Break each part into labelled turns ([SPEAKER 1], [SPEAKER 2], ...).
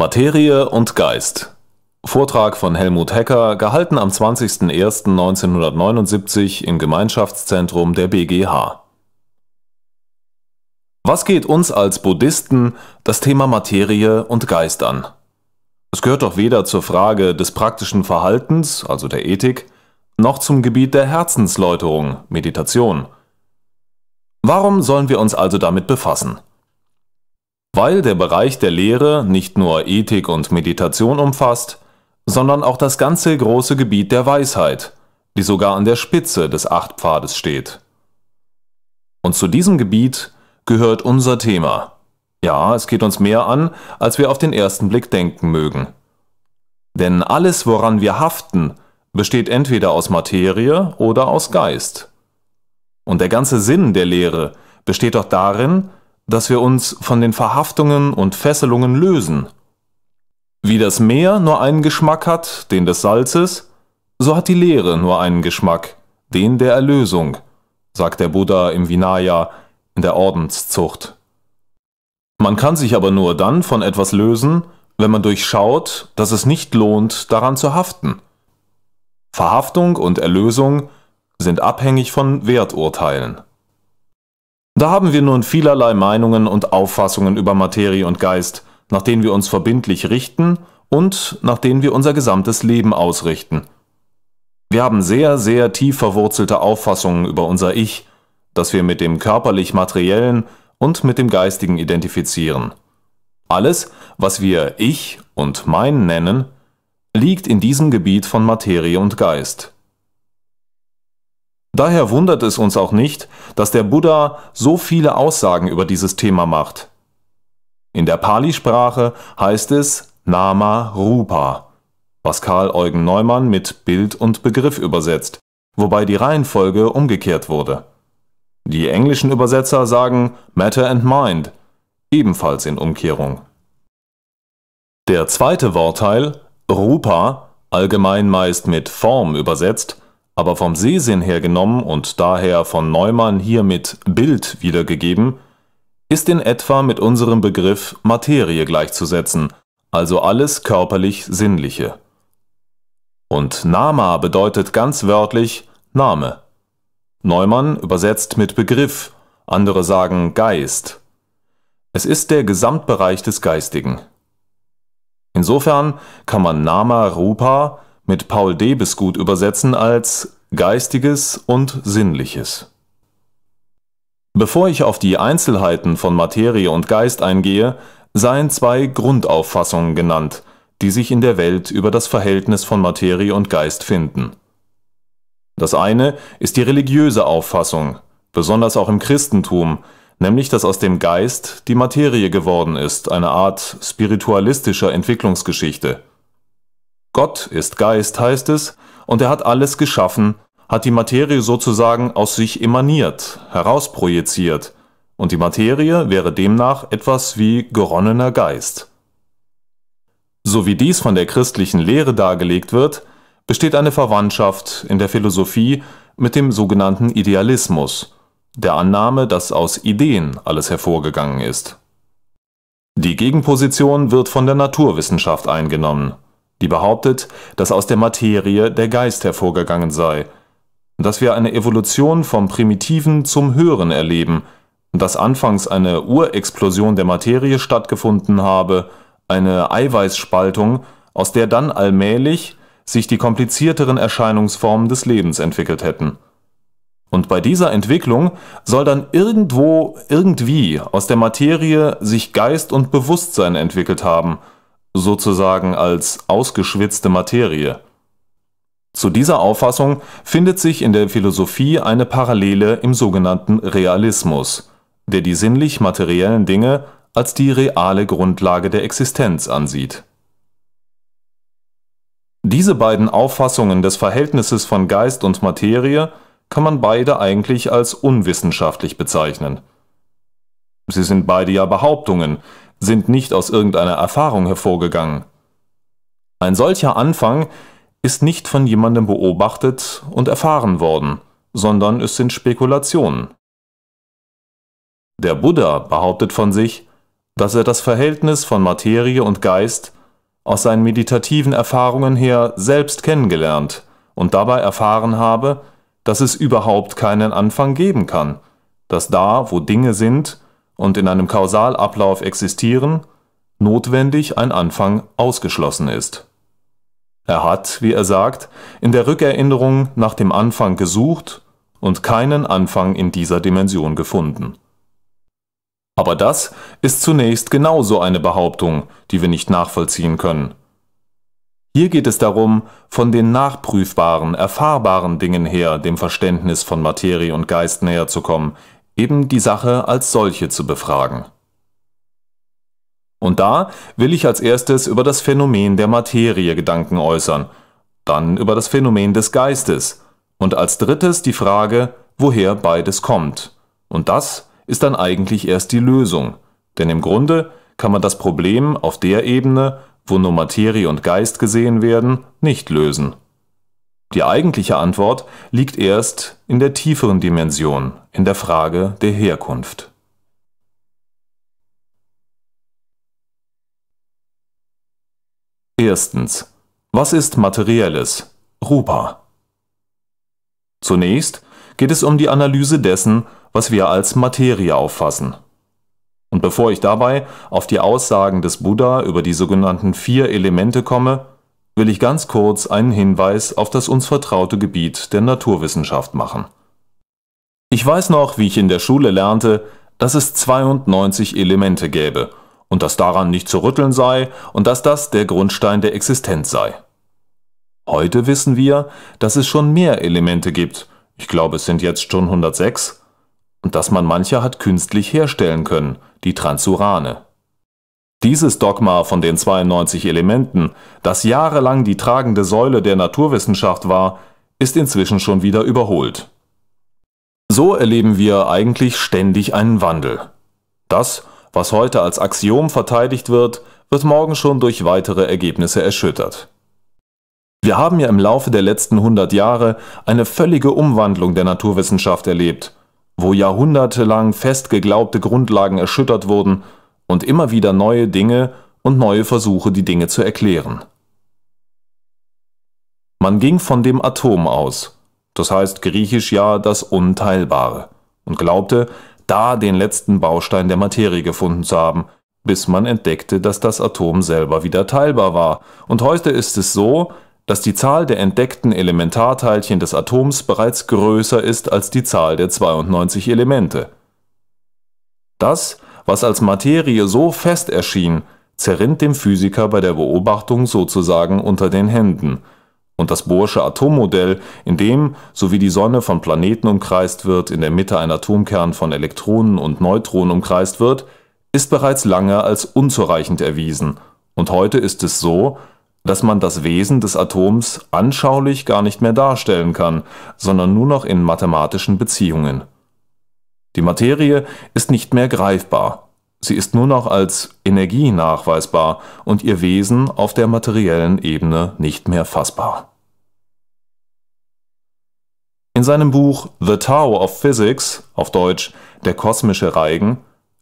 [SPEAKER 1] Materie und Geist. Vortrag von Helmut Hecker, gehalten am 20.01.1979 im Gemeinschaftszentrum der BGH. Was geht uns als Buddhisten das Thema Materie und Geist an? Es gehört doch weder zur Frage des praktischen Verhaltens, also der Ethik, noch zum Gebiet der Herzensläuterung, Meditation. Warum sollen wir uns also damit befassen? weil der Bereich der Lehre nicht nur Ethik und Meditation umfasst, sondern auch das ganze große Gebiet der Weisheit, die sogar an der Spitze des Achtpfades steht. Und zu diesem Gebiet gehört unser Thema. Ja, es geht uns mehr an, als wir auf den ersten Blick denken mögen. Denn alles, woran wir haften, besteht entweder aus Materie oder aus Geist. Und der ganze Sinn der Lehre besteht doch darin, dass wir uns von den Verhaftungen und Fesselungen lösen. Wie das Meer nur einen Geschmack hat, den des Salzes, so hat die Lehre nur einen Geschmack, den der Erlösung, sagt der Buddha im Vinaya in der Ordenszucht. Man kann sich aber nur dann von etwas lösen, wenn man durchschaut, dass es nicht lohnt, daran zu haften. Verhaftung und Erlösung sind abhängig von Werturteilen. Da haben wir nun vielerlei Meinungen und Auffassungen über Materie und Geist, nach denen wir uns verbindlich richten und nach denen wir unser gesamtes Leben ausrichten. Wir haben sehr, sehr tief verwurzelte Auffassungen über unser Ich, das wir mit dem körperlich-materiellen und mit dem Geistigen identifizieren. Alles, was wir Ich und Mein nennen, liegt in diesem Gebiet von Materie und Geist. Daher wundert es uns auch nicht, dass der Buddha so viele Aussagen über dieses Thema macht. In der Pali-Sprache heißt es Nama Rupa, was Karl Eugen Neumann mit Bild und Begriff übersetzt, wobei die Reihenfolge umgekehrt wurde. Die englischen Übersetzer sagen Matter and Mind, ebenfalls in Umkehrung. Der zweite Wortteil, Rupa, allgemein meist mit Form übersetzt, aber vom Sehsinn her genommen und daher von Neumann hier mit Bild wiedergegeben, ist in etwa mit unserem Begriff Materie gleichzusetzen, also alles körperlich Sinnliche. Und Nama bedeutet ganz wörtlich Name. Neumann übersetzt mit Begriff, andere sagen Geist. Es ist der Gesamtbereich des Geistigen. Insofern kann man Nama Rupa mit Paul Debesgut übersetzen als Geistiges und Sinnliches. Bevor ich auf die Einzelheiten von Materie und Geist eingehe, seien zwei Grundauffassungen genannt, die sich in der Welt über das Verhältnis von Materie und Geist finden. Das eine ist die religiöse Auffassung, besonders auch im Christentum, nämlich dass aus dem Geist die Materie geworden ist, eine Art spiritualistischer Entwicklungsgeschichte. Gott ist Geist heißt es, und er hat alles geschaffen, hat die Materie sozusagen aus sich emaniert, herausprojiziert, und die Materie wäre demnach etwas wie geronnener Geist. So wie dies von der christlichen Lehre dargelegt wird, besteht eine Verwandtschaft in der Philosophie mit dem sogenannten Idealismus, der Annahme, dass aus Ideen alles hervorgegangen ist. Die Gegenposition wird von der Naturwissenschaft eingenommen die behauptet, dass aus der Materie der Geist hervorgegangen sei, dass wir eine Evolution vom Primitiven zum Höheren erleben, dass anfangs eine Urexplosion der Materie stattgefunden habe, eine Eiweißspaltung, aus der dann allmählich sich die komplizierteren Erscheinungsformen des Lebens entwickelt hätten. Und bei dieser Entwicklung soll dann irgendwo, irgendwie aus der Materie sich Geist und Bewusstsein entwickelt haben – sozusagen als ausgeschwitzte Materie. Zu dieser Auffassung findet sich in der Philosophie eine Parallele im sogenannten Realismus, der die sinnlich-materiellen Dinge als die reale Grundlage der Existenz ansieht. Diese beiden Auffassungen des Verhältnisses von Geist und Materie kann man beide eigentlich als unwissenschaftlich bezeichnen. Sie sind beide ja Behauptungen, sind nicht aus irgendeiner Erfahrung hervorgegangen. Ein solcher Anfang ist nicht von jemandem beobachtet und erfahren worden, sondern es sind Spekulationen. Der Buddha behauptet von sich, dass er das Verhältnis von Materie und Geist aus seinen meditativen Erfahrungen her selbst kennengelernt und dabei erfahren habe, dass es überhaupt keinen Anfang geben kann, dass da, wo Dinge sind, und in einem Kausalablauf existieren, notwendig ein Anfang ausgeschlossen ist. Er hat, wie er sagt, in der Rückerinnerung nach dem Anfang gesucht und keinen Anfang in dieser Dimension gefunden. Aber das ist zunächst genauso eine Behauptung, die wir nicht nachvollziehen können. Hier geht es darum, von den nachprüfbaren, erfahrbaren Dingen her dem Verständnis von Materie und Geist näher zu kommen, eben die Sache als solche zu befragen. Und da will ich als erstes über das Phänomen der Materie Gedanken äußern, dann über das Phänomen des Geistes und als drittes die Frage, woher beides kommt. Und das ist dann eigentlich erst die Lösung, denn im Grunde kann man das Problem auf der Ebene, wo nur Materie und Geist gesehen werden, nicht lösen. Die eigentliche Antwort liegt erst in der tieferen Dimension, in der Frage der Herkunft Erstens. Was ist Materielles? Rupa. Zunächst geht es um die Analyse dessen, was wir als Materie auffassen. Und bevor ich dabei auf die Aussagen des Buddha über die sogenannten vier Elemente komme, will ich ganz kurz einen Hinweis auf das uns vertraute Gebiet der Naturwissenschaft machen. Ich weiß noch, wie ich in der Schule lernte, dass es 92 Elemente gäbe und dass daran nicht zu rütteln sei und dass das der Grundstein der Existenz sei. Heute wissen wir, dass es schon mehr Elemente gibt, ich glaube es sind jetzt schon 106, und dass man manche hat künstlich herstellen können, die Transurane. Dieses Dogma von den 92 Elementen, das jahrelang die tragende Säule der Naturwissenschaft war, ist inzwischen schon wieder überholt. So erleben wir eigentlich ständig einen Wandel. Das, was heute als Axiom verteidigt wird, wird morgen schon durch weitere Ergebnisse erschüttert. Wir haben ja im Laufe der letzten 100 Jahre eine völlige Umwandlung der Naturwissenschaft erlebt, wo jahrhundertelang fest geglaubte Grundlagen erschüttert wurden und immer wieder neue Dinge und neue Versuche, die Dinge zu erklären. Man ging von dem Atom aus, das heißt griechisch ja das Unteilbare, und glaubte, da den letzten Baustein der Materie gefunden zu haben, bis man entdeckte, dass das Atom selber wieder teilbar war. Und heute ist es so, dass die Zahl der entdeckten Elementarteilchen des Atoms bereits größer ist als die Zahl der 92 Elemente. Das ist was als Materie so fest erschien, zerrinnt dem Physiker bei der Beobachtung sozusagen unter den Händen, und das Bohrsche Atommodell, in dem, so wie die Sonne von Planeten umkreist wird, in der Mitte ein Atomkern von Elektronen und Neutronen umkreist wird, ist bereits lange als unzureichend erwiesen, und heute ist es so, dass man das Wesen des Atoms anschaulich gar nicht mehr darstellen kann, sondern nur noch in mathematischen Beziehungen die Materie ist nicht mehr greifbar, sie ist nur noch als Energie nachweisbar und ihr Wesen auf der materiellen Ebene nicht mehr fassbar. In seinem Buch The Tao of Physics, auf Deutsch Der kosmische Reigen,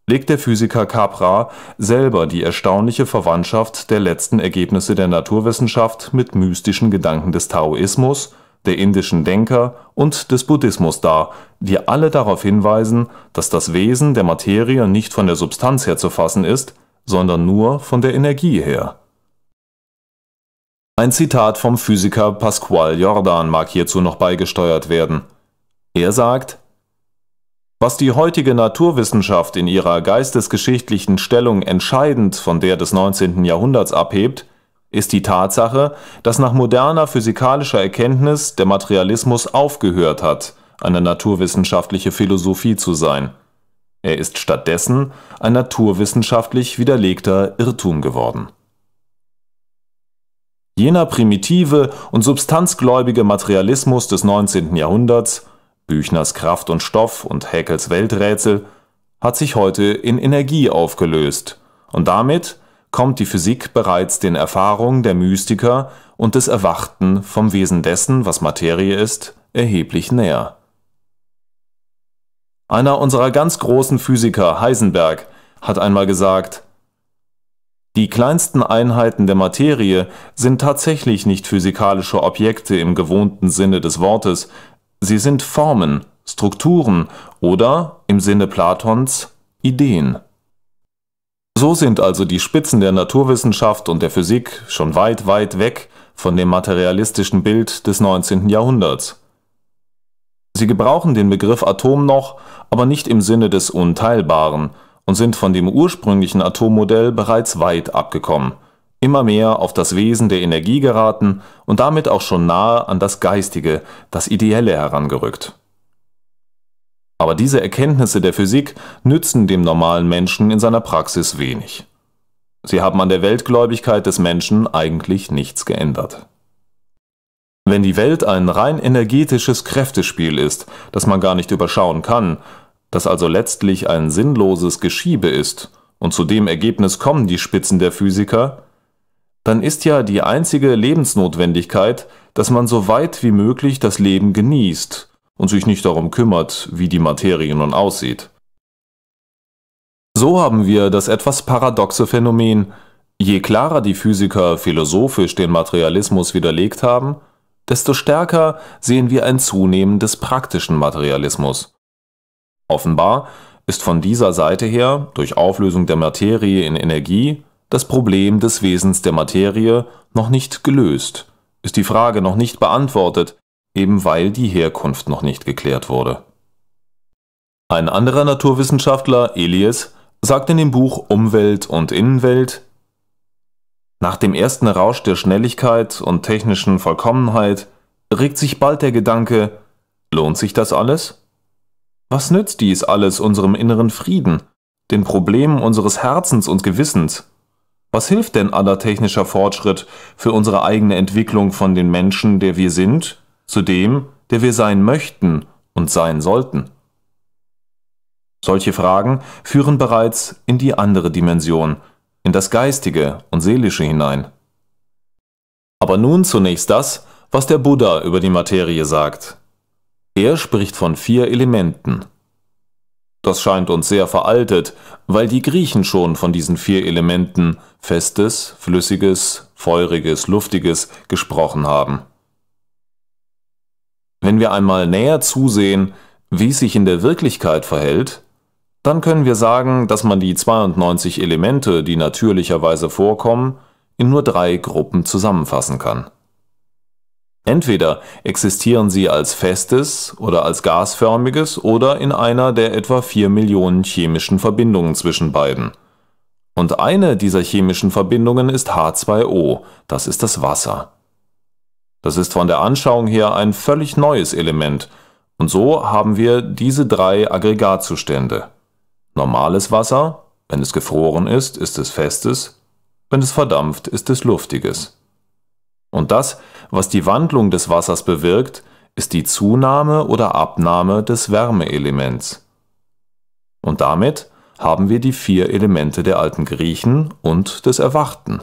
[SPEAKER 1] legt der Physiker Capra selber die erstaunliche Verwandtschaft der letzten Ergebnisse der Naturwissenschaft mit mystischen Gedanken des Taoismus der indischen Denker und des Buddhismus dar, die alle darauf hinweisen, dass das Wesen der Materie nicht von der Substanz her zu fassen ist, sondern nur von der Energie her. Ein Zitat vom Physiker Pasquale Jordan mag hierzu noch beigesteuert werden. Er sagt, was die heutige Naturwissenschaft in ihrer geistesgeschichtlichen Stellung entscheidend von der des 19. Jahrhunderts abhebt, ist die Tatsache, dass nach moderner physikalischer Erkenntnis der Materialismus aufgehört hat, eine naturwissenschaftliche Philosophie zu sein. Er ist stattdessen ein naturwissenschaftlich widerlegter Irrtum geworden. Jener primitive und substanzgläubige Materialismus des 19. Jahrhunderts, Büchners Kraft und Stoff und Haeckels Welträtsel, hat sich heute in Energie aufgelöst und damit kommt die Physik bereits den Erfahrungen der Mystiker und des Erwachten vom Wesen dessen, was Materie ist, erheblich näher. Einer unserer ganz großen Physiker, Heisenberg, hat einmal gesagt, die kleinsten Einheiten der Materie sind tatsächlich nicht physikalische Objekte im gewohnten Sinne des Wortes, sie sind Formen, Strukturen oder, im Sinne Platons, Ideen. So sind also die Spitzen der Naturwissenschaft und der Physik schon weit, weit weg von dem materialistischen Bild des 19. Jahrhunderts. Sie gebrauchen den Begriff Atom noch, aber nicht im Sinne des Unteilbaren und sind von dem ursprünglichen Atommodell bereits weit abgekommen, immer mehr auf das Wesen der Energie geraten und damit auch schon nahe an das Geistige, das Ideelle herangerückt aber diese Erkenntnisse der Physik nützen dem normalen Menschen in seiner Praxis wenig. Sie haben an der Weltgläubigkeit des Menschen eigentlich nichts geändert. Wenn die Welt ein rein energetisches Kräftespiel ist, das man gar nicht überschauen kann, das also letztlich ein sinnloses Geschiebe ist, und zu dem Ergebnis kommen die Spitzen der Physiker, dann ist ja die einzige Lebensnotwendigkeit, dass man so weit wie möglich das Leben genießt und sich nicht darum kümmert, wie die Materie nun aussieht. So haben wir das etwas paradoxe Phänomen, je klarer die Physiker philosophisch den Materialismus widerlegt haben, desto stärker sehen wir ein Zunehmen des praktischen Materialismus. Offenbar ist von dieser Seite her durch Auflösung der Materie in Energie das Problem des Wesens der Materie noch nicht gelöst, ist die Frage noch nicht beantwortet, eben weil die Herkunft noch nicht geklärt wurde. Ein anderer Naturwissenschaftler, Elias, sagt in dem Buch Umwelt und Innenwelt, nach dem ersten Rausch der Schnelligkeit und technischen Vollkommenheit regt sich bald der Gedanke, lohnt sich das alles? Was nützt dies alles unserem inneren Frieden, den Problemen unseres Herzens und Gewissens? Was hilft denn aller technischer Fortschritt für unsere eigene Entwicklung von den Menschen, der wir sind, zu dem, der wir sein möchten und sein sollten? Solche Fragen führen bereits in die andere Dimension, in das Geistige und Seelische hinein. Aber nun zunächst das, was der Buddha über die Materie sagt. Er spricht von vier Elementen. Das scheint uns sehr veraltet, weil die Griechen schon von diesen vier Elementen festes, flüssiges, feuriges, luftiges gesprochen haben. Wenn wir einmal näher zusehen, wie es sich in der Wirklichkeit verhält, dann können wir sagen, dass man die 92 Elemente, die natürlicherweise vorkommen, in nur drei Gruppen zusammenfassen kann. Entweder existieren sie als festes oder als gasförmiges oder in einer der etwa 4 Millionen chemischen Verbindungen zwischen beiden. Und eine dieser chemischen Verbindungen ist H2O, das ist das Wasser. Das ist von der Anschauung her ein völlig neues Element, und so haben wir diese drei Aggregatzustände. Normales Wasser, wenn es gefroren ist, ist es festes, wenn es verdampft, ist es luftiges. Und das, was die Wandlung des Wassers bewirkt, ist die Zunahme oder Abnahme des Wärmeelements. Und damit haben wir die vier Elemente der alten Griechen und des Erwachten.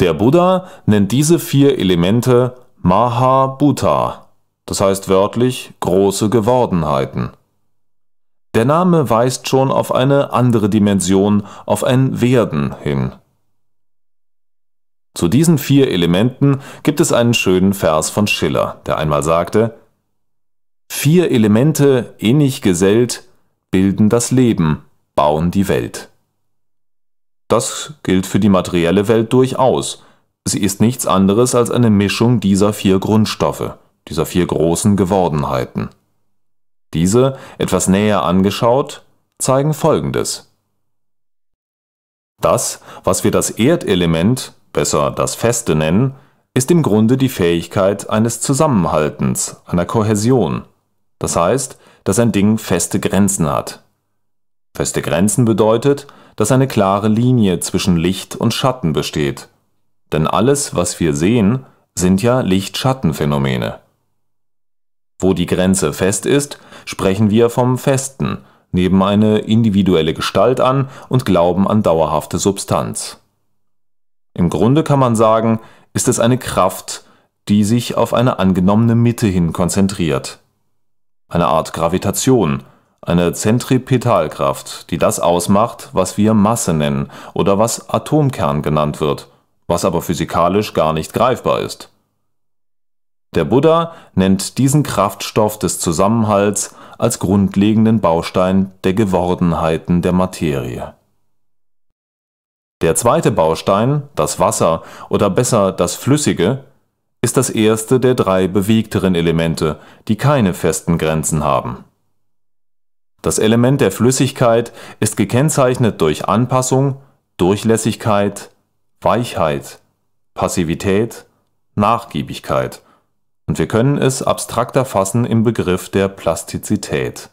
[SPEAKER 1] Der Buddha nennt diese vier Elemente Mahabhuta, das heißt wörtlich große Gewordenheiten. Der Name weist schon auf eine andere Dimension, auf ein Werden hin. Zu diesen vier Elementen gibt es einen schönen Vers von Schiller, der einmal sagte, Vier Elemente innig gesellt bilden das Leben, bauen die Welt. Das gilt für die materielle Welt durchaus. Sie ist nichts anderes als eine Mischung dieser vier Grundstoffe, dieser vier großen Gewordenheiten. Diese, etwas näher angeschaut, zeigen Folgendes. Das, was wir das Erdelement, besser das Feste nennen, ist im Grunde die Fähigkeit eines Zusammenhaltens, einer Kohäsion. Das heißt, dass ein Ding feste Grenzen hat. Feste Grenzen bedeutet, dass eine klare Linie zwischen Licht und Schatten besteht, denn alles, was wir sehen, sind ja Licht-Schatten-Phänomene. Wo die Grenze fest ist, sprechen wir vom Festen, nehmen eine individuelle Gestalt an und glauben an dauerhafte Substanz. Im Grunde kann man sagen, ist es eine Kraft, die sich auf eine angenommene Mitte hin konzentriert. Eine Art Gravitation, eine Zentripetalkraft, die das ausmacht, was wir Masse nennen oder was Atomkern genannt wird, was aber physikalisch gar nicht greifbar ist. Der Buddha nennt diesen Kraftstoff des Zusammenhalts als grundlegenden Baustein der Gewordenheiten der Materie. Der zweite Baustein, das Wasser oder besser das Flüssige, ist das erste der drei bewegteren Elemente, die keine festen Grenzen haben das Element der Flüssigkeit ist gekennzeichnet durch Anpassung, Durchlässigkeit, Weichheit, Passivität, Nachgiebigkeit und wir können es abstrakter fassen im Begriff der Plastizität,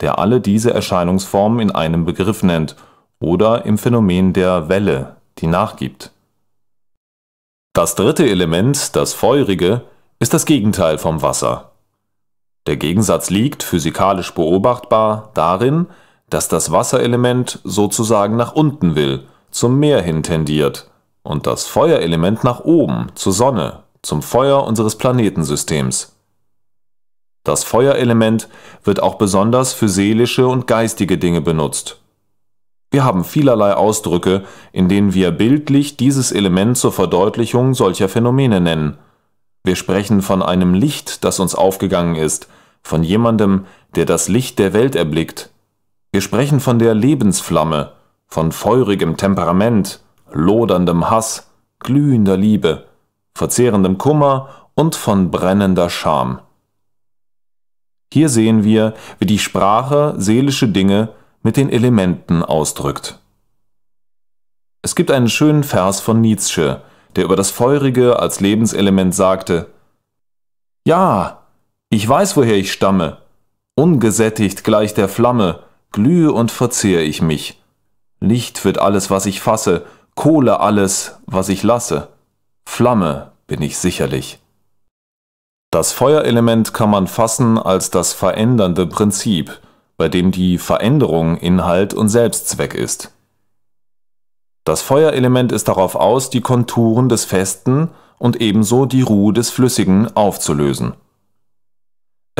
[SPEAKER 1] der alle diese Erscheinungsformen in einem Begriff nennt oder im Phänomen der Welle, die nachgibt. Das dritte Element, das feurige, ist das Gegenteil vom Wasser der Gegensatz liegt, physikalisch beobachtbar, darin, dass das Wasserelement sozusagen nach unten will, zum Meer hin tendiert, und das Feuerelement nach oben, zur Sonne, zum Feuer unseres Planetensystems. Das Feuerelement wird auch besonders für seelische und geistige Dinge benutzt. Wir haben vielerlei Ausdrücke, in denen wir bildlich dieses Element zur Verdeutlichung solcher Phänomene nennen. Wir sprechen von einem Licht, das uns aufgegangen ist, von jemandem, der das Licht der Welt erblickt. Wir sprechen von der Lebensflamme, von feurigem Temperament, loderndem Hass, glühender Liebe, verzehrendem Kummer und von brennender Scham. Hier sehen wir, wie die Sprache seelische Dinge mit den Elementen ausdrückt. Es gibt einen schönen Vers von Nietzsche, der über das Feurige als Lebenselement sagte, Ja, ich weiß, woher ich stamme. Ungesättigt gleich der Flamme, glühe und verzehr ich mich. Licht wird alles, was ich fasse, Kohle alles, was ich lasse. Flamme bin ich sicherlich. Das Feuerelement kann man fassen als das verändernde Prinzip, bei dem die Veränderung Inhalt und Selbstzweck ist. Das Feuerelement ist darauf aus, die Konturen des Festen und ebenso die Ruhe des Flüssigen aufzulösen.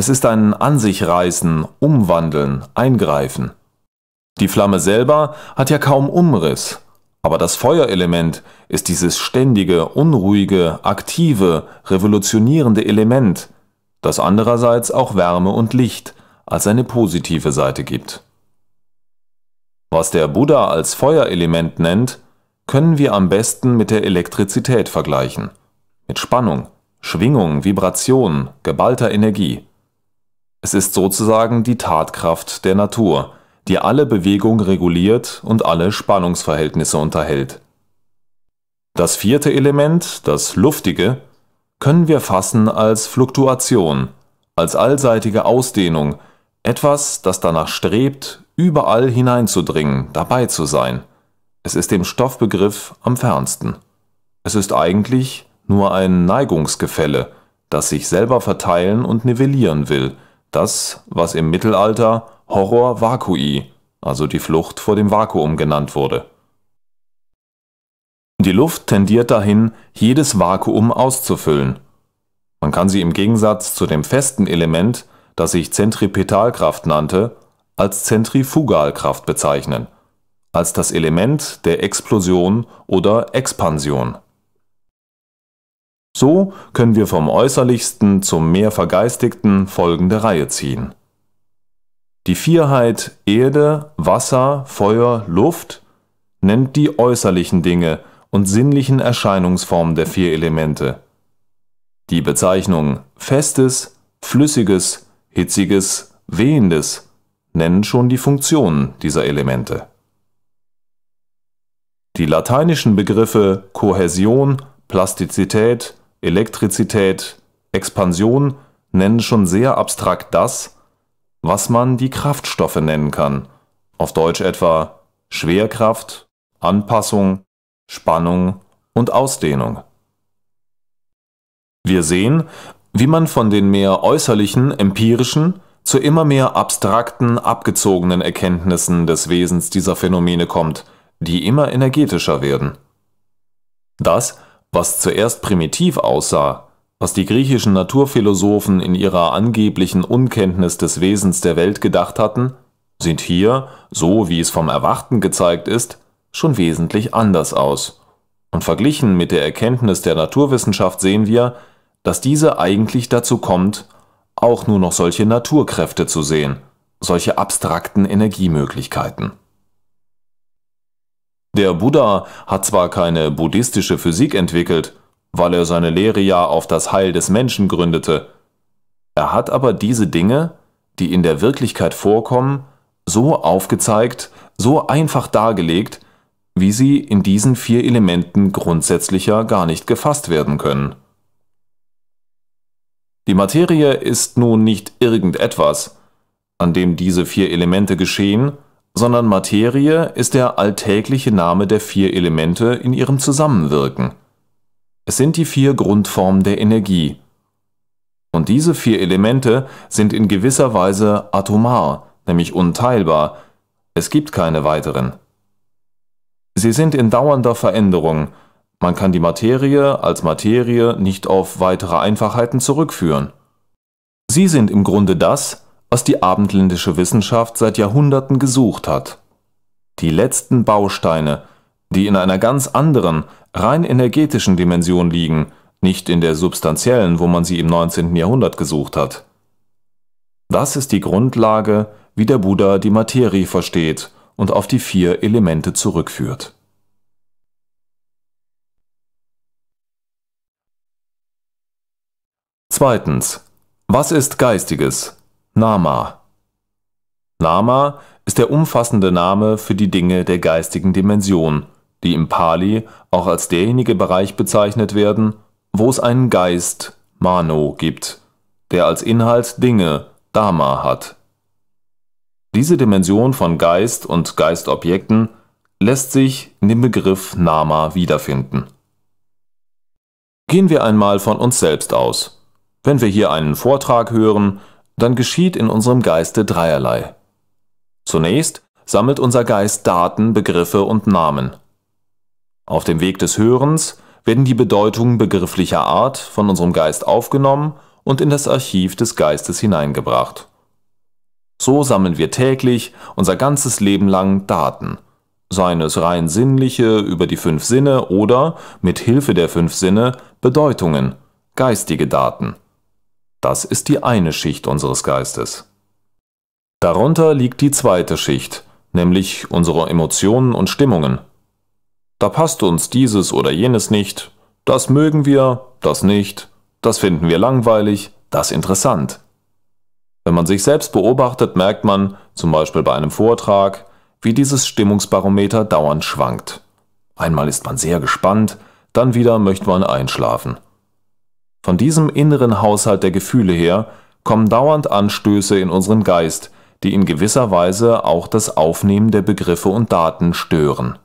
[SPEAKER 1] Es ist ein An sich reißen, umwandeln, eingreifen. Die Flamme selber hat ja kaum Umriss, aber das Feuerelement ist dieses ständige, unruhige, aktive, revolutionierende Element, das andererseits auch Wärme und Licht als eine positive Seite gibt. Was der Buddha als Feuerelement nennt, können wir am besten mit der Elektrizität vergleichen, mit Spannung, Schwingung, Vibration, geballter Energie. Es ist sozusagen die Tatkraft der Natur, die alle Bewegung reguliert und alle Spannungsverhältnisse unterhält. Das vierte Element, das luftige, können wir fassen als Fluktuation, als allseitige Ausdehnung, etwas, das danach strebt, überall hineinzudringen, dabei zu sein. Es ist dem Stoffbegriff am fernsten. Es ist eigentlich nur ein Neigungsgefälle, das sich selber verteilen und nivellieren will – das, was im Mittelalter Horror vacui, also die Flucht vor dem Vakuum genannt wurde. Die Luft tendiert dahin, jedes Vakuum auszufüllen. Man kann sie im Gegensatz zu dem festen Element, das sich Zentripetalkraft nannte, als Zentrifugalkraft bezeichnen, als das Element der Explosion oder Expansion so können wir vom Äußerlichsten zum mehr Vergeistigten folgende Reihe ziehen. Die Vierheit Erde, Wasser, Feuer, Luft nennt die äußerlichen Dinge und sinnlichen Erscheinungsformen der vier Elemente. Die Bezeichnungen Festes, Flüssiges, Hitziges, Wehendes nennen schon die Funktionen dieser Elemente. Die lateinischen Begriffe Kohäsion, Plastizität Elektrizität, Expansion nennen schon sehr abstrakt das, was man die Kraftstoffe nennen kann, auf deutsch etwa Schwerkraft, Anpassung, Spannung und Ausdehnung. Wir sehen, wie man von den mehr äußerlichen, empirischen zu immer mehr abstrakten, abgezogenen Erkenntnissen des Wesens dieser Phänomene kommt, die immer energetischer werden. Das ist was zuerst primitiv aussah, was die griechischen Naturphilosophen in ihrer angeblichen Unkenntnis des Wesens der Welt gedacht hatten, sieht hier, so wie es vom Erwachten gezeigt ist, schon wesentlich anders aus. Und verglichen mit der Erkenntnis der Naturwissenschaft sehen wir, dass diese eigentlich dazu kommt, auch nur noch solche Naturkräfte zu sehen, solche abstrakten Energiemöglichkeiten der Buddha hat zwar keine buddhistische Physik entwickelt, weil er seine Lehre ja auf das Heil des Menschen gründete, er hat aber diese Dinge, die in der Wirklichkeit vorkommen, so aufgezeigt, so einfach dargelegt, wie sie in diesen vier Elementen grundsätzlicher gar nicht gefasst werden können. Die Materie ist nun nicht irgendetwas, an dem diese vier Elemente geschehen, sondern Materie ist der alltägliche Name der vier Elemente in ihrem Zusammenwirken. Es sind die vier Grundformen der Energie. Und diese vier Elemente sind in gewisser Weise atomar, nämlich unteilbar, es gibt keine weiteren. Sie sind in dauernder Veränderung, man kann die Materie als Materie nicht auf weitere Einfachheiten zurückführen. Sie sind im Grunde das, was die abendländische Wissenschaft seit Jahrhunderten gesucht hat. Die letzten Bausteine, die in einer ganz anderen, rein energetischen Dimension liegen, nicht in der substanziellen, wo man sie im 19. Jahrhundert gesucht hat. Das ist die Grundlage, wie der Buddha die Materie versteht und auf die vier Elemente zurückführt. Zweitens. Was ist Geistiges? Nama. Nama ist der umfassende Name für die Dinge der geistigen Dimension, die im Pali auch als derjenige Bereich bezeichnet werden, wo es einen Geist Mano gibt, der als Inhalt Dinge Dhamma hat. Diese Dimension von Geist und Geistobjekten lässt sich in dem Begriff Nama wiederfinden. Gehen wir einmal von uns selbst aus. Wenn wir hier einen Vortrag hören, dann geschieht in unserem Geiste dreierlei. Zunächst sammelt unser Geist Daten, Begriffe und Namen. Auf dem Weg des Hörens werden die Bedeutungen begrifflicher Art von unserem Geist aufgenommen und in das Archiv des Geistes hineingebracht. So sammeln wir täglich unser ganzes Leben lang Daten, seien es rein sinnliche über die fünf Sinne oder mit Hilfe der fünf Sinne Bedeutungen, geistige Daten. Das ist die eine Schicht unseres Geistes. Darunter liegt die zweite Schicht, nämlich unsere Emotionen und Stimmungen. Da passt uns dieses oder jenes nicht, das mögen wir, das nicht, das finden wir langweilig, das interessant. Wenn man sich selbst beobachtet, merkt man, zum Beispiel bei einem Vortrag, wie dieses Stimmungsbarometer dauernd schwankt. Einmal ist man sehr gespannt, dann wieder möchte man einschlafen. Von diesem inneren Haushalt der Gefühle her kommen dauernd Anstöße in unseren Geist, die in gewisser Weise auch das Aufnehmen der Begriffe und Daten stören.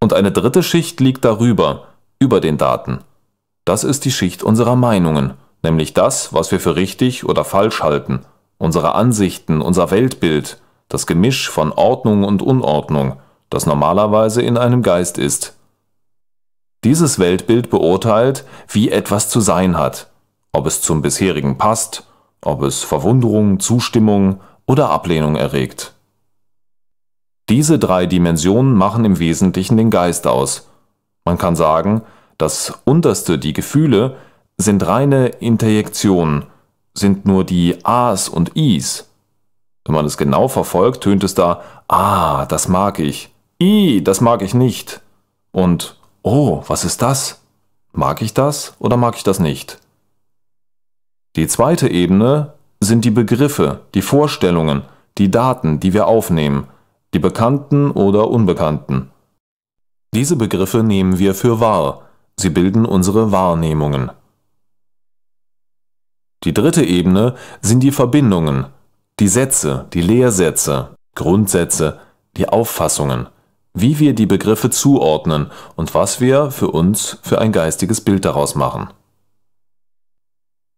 [SPEAKER 1] Und eine dritte Schicht liegt darüber, über den Daten. Das ist die Schicht unserer Meinungen, nämlich das, was wir für richtig oder falsch halten, unsere Ansichten, unser Weltbild, das Gemisch von Ordnung und Unordnung, das normalerweise in einem Geist ist dieses Weltbild beurteilt, wie etwas zu sein hat, ob es zum bisherigen passt, ob es Verwunderung, Zustimmung oder Ablehnung erregt. Diese drei Dimensionen machen im Wesentlichen den Geist aus. Man kann sagen, das unterste, die Gefühle, sind reine Interjektionen, sind nur die A's und I's. Wenn man es genau verfolgt, tönt es da Ah, das mag ich. I, das mag ich nicht. Und Oh, was ist das? Mag ich das oder mag ich das nicht? Die zweite Ebene sind die Begriffe, die Vorstellungen, die Daten, die wir aufnehmen, die bekannten oder unbekannten. Diese Begriffe nehmen wir für wahr, sie bilden unsere Wahrnehmungen. Die dritte Ebene sind die Verbindungen, die Sätze, die Lehrsätze, Grundsätze, die Auffassungen wie wir die Begriffe zuordnen und was wir für uns für ein geistiges Bild daraus machen.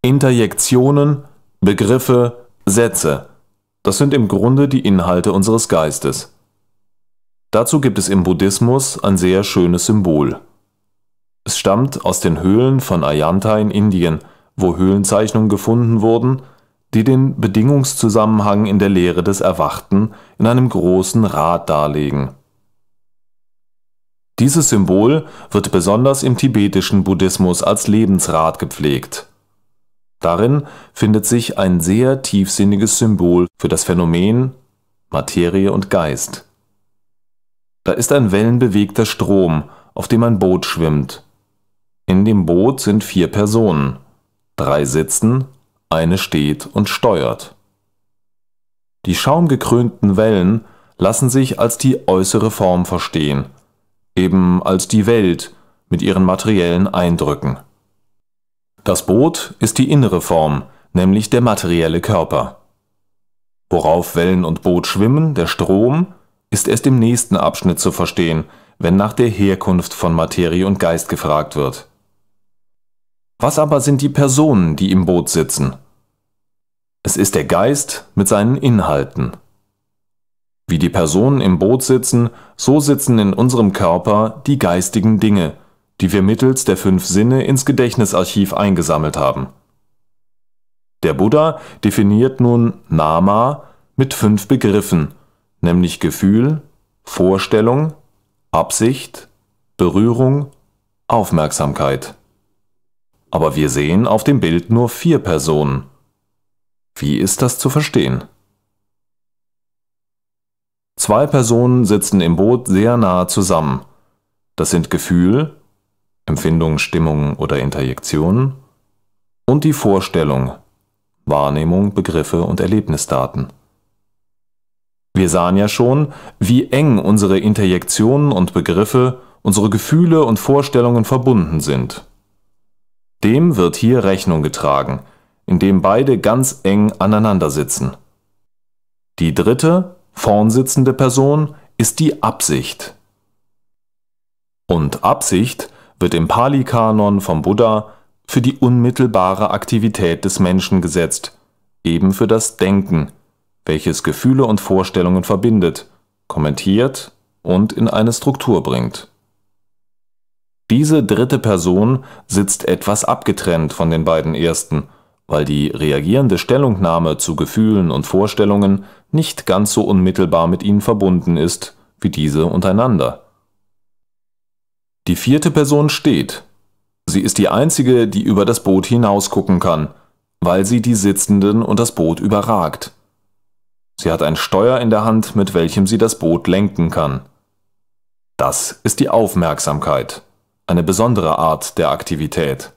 [SPEAKER 1] Interjektionen, Begriffe, Sätze – das sind im Grunde die Inhalte unseres Geistes. Dazu gibt es im Buddhismus ein sehr schönes Symbol. Es stammt aus den Höhlen von Ayanta in Indien, wo Höhlenzeichnungen gefunden wurden, die den Bedingungszusammenhang in der Lehre des Erwachten in einem großen Rad darlegen dieses Symbol wird besonders im tibetischen Buddhismus als Lebensrat gepflegt. Darin findet sich ein sehr tiefsinniges Symbol für das Phänomen Materie und Geist. Da ist ein wellenbewegter Strom, auf dem ein Boot schwimmt. In dem Boot sind vier Personen. Drei sitzen, eine steht und steuert. Die schaumgekrönten Wellen lassen sich als die äußere Form verstehen – eben als die Welt mit ihren materiellen Eindrücken. Das Boot ist die innere Form, nämlich der materielle Körper. Worauf Wellen und Boot schwimmen, der Strom, ist erst im nächsten Abschnitt zu verstehen, wenn nach der Herkunft von Materie und Geist gefragt wird. Was aber sind die Personen, die im Boot sitzen? Es ist der Geist mit seinen Inhalten. Wie die Personen im Boot sitzen, so sitzen in unserem Körper die geistigen Dinge, die wir mittels der fünf Sinne ins Gedächtnisarchiv eingesammelt haben. Der Buddha definiert nun Nama mit fünf Begriffen, nämlich Gefühl, Vorstellung, Absicht, Berührung, Aufmerksamkeit. Aber wir sehen auf dem Bild nur vier Personen. Wie ist das zu verstehen? Zwei Personen sitzen im Boot sehr nahe zusammen. Das sind Gefühl (Empfindung, Stimmung oder Interjektionen und die Vorstellung (Wahrnehmung, Begriffe und Erlebnisdaten). Wir sahen ja schon, wie eng unsere Interjektionen und Begriffe, unsere Gefühle und Vorstellungen verbunden sind. Dem wird hier Rechnung getragen, indem beide ganz eng aneinander sitzen. Die dritte vorn sitzende Person ist die Absicht. Und Absicht wird im Pali-Kanon vom Buddha für die unmittelbare Aktivität des Menschen gesetzt, eben für das Denken, welches Gefühle und Vorstellungen verbindet, kommentiert und in eine Struktur bringt. Diese dritte Person sitzt etwas abgetrennt von den beiden ersten weil die reagierende Stellungnahme zu Gefühlen und Vorstellungen nicht ganz so unmittelbar mit ihnen verbunden ist wie diese untereinander. Die vierte Person steht. Sie ist die einzige, die über das Boot hinausgucken kann, weil sie die Sitzenden und das Boot überragt. Sie hat ein Steuer in der Hand, mit welchem sie das Boot lenken kann. Das ist die Aufmerksamkeit, eine besondere Art der Aktivität.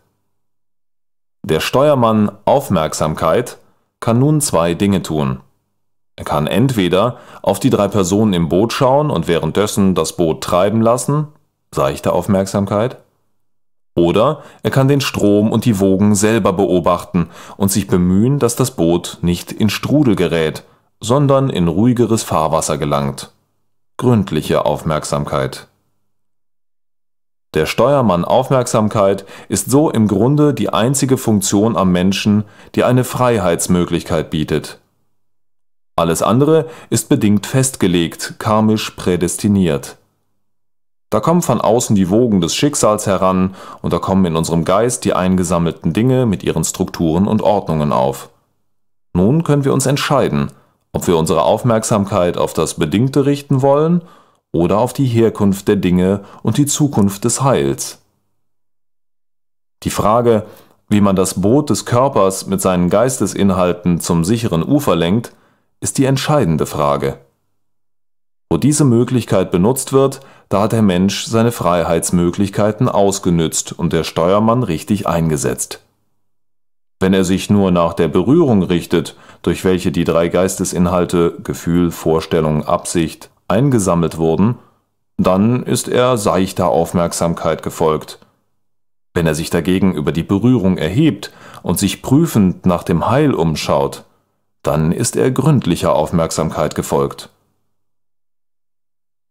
[SPEAKER 1] Der Steuermann Aufmerksamkeit kann nun zwei Dinge tun. Er kann entweder auf die drei Personen im Boot schauen und währenddessen das Boot treiben lassen, seichte Aufmerksamkeit, oder er kann den Strom und die Wogen selber beobachten und sich bemühen, dass das Boot nicht in Strudel gerät, sondern in ruhigeres Fahrwasser gelangt. Gründliche Aufmerksamkeit der Steuermann Aufmerksamkeit ist so im Grunde die einzige Funktion am Menschen, die eine Freiheitsmöglichkeit bietet. Alles andere ist bedingt festgelegt, karmisch prädestiniert. Da kommen von außen die Wogen des Schicksals heran und da kommen in unserem Geist die eingesammelten Dinge mit ihren Strukturen und Ordnungen auf. Nun können wir uns entscheiden, ob wir unsere Aufmerksamkeit auf das Bedingte richten wollen oder auf die Herkunft der Dinge und die Zukunft des Heils. Die Frage, wie man das Boot des Körpers mit seinen Geistesinhalten zum sicheren Ufer lenkt, ist die entscheidende Frage. Wo diese Möglichkeit benutzt wird, da hat der Mensch seine Freiheitsmöglichkeiten ausgenützt und der Steuermann richtig eingesetzt. Wenn er sich nur nach der Berührung richtet, durch welche die drei Geistesinhalte Gefühl, Vorstellung, Absicht eingesammelt wurden, dann ist er seichter Aufmerksamkeit gefolgt. Wenn er sich dagegen über die Berührung erhebt und sich prüfend nach dem Heil umschaut, dann ist er gründlicher Aufmerksamkeit gefolgt.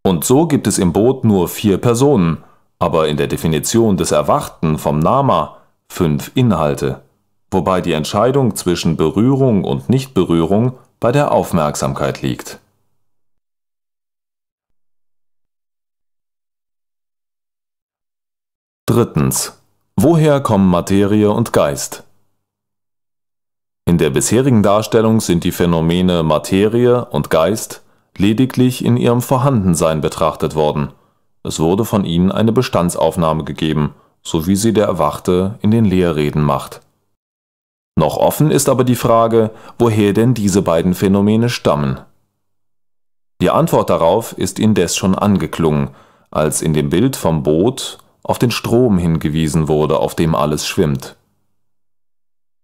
[SPEAKER 1] Und so gibt es im Boot nur vier Personen, aber in der Definition des Erwachten vom Nama fünf Inhalte, wobei die Entscheidung zwischen Berührung und Nichtberührung bei der Aufmerksamkeit liegt Drittens. Woher kommen Materie und Geist? In der bisherigen Darstellung sind die Phänomene Materie und Geist lediglich in ihrem Vorhandensein betrachtet worden. Es wurde von ihnen eine Bestandsaufnahme gegeben, so wie sie der Erwachte in den Lehrreden macht. Noch offen ist aber die Frage, woher denn diese beiden Phänomene stammen. Die Antwort darauf ist indes schon angeklungen, als in dem Bild vom Boot auf den Strom hingewiesen wurde, auf dem alles schwimmt.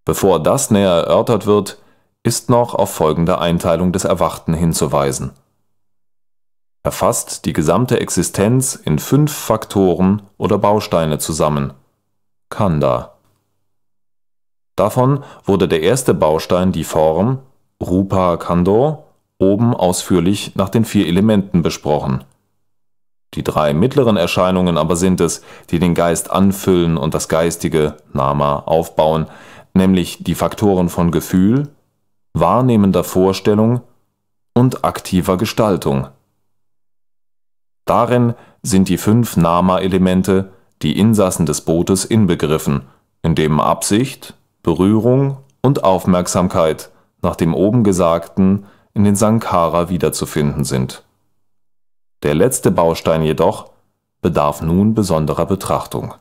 [SPEAKER 1] Bevor das näher erörtert wird, ist noch auf folgende Einteilung des Erwachten hinzuweisen. Er fasst die gesamte Existenz in fünf Faktoren oder Bausteine zusammen. Kanda. Davon wurde der erste Baustein die Form, Rupa Kando, oben ausführlich nach den vier Elementen besprochen die drei mittleren Erscheinungen aber sind es, die den Geist anfüllen und das geistige Nama aufbauen, nämlich die Faktoren von Gefühl, wahrnehmender Vorstellung und aktiver Gestaltung. Darin sind die fünf Nama-Elemente, die Insassen des Bootes inbegriffen, indem Absicht, Berührung und Aufmerksamkeit nach dem oben Gesagten in den Sankara wiederzufinden sind der letzte Baustein jedoch bedarf nun besonderer Betrachtung.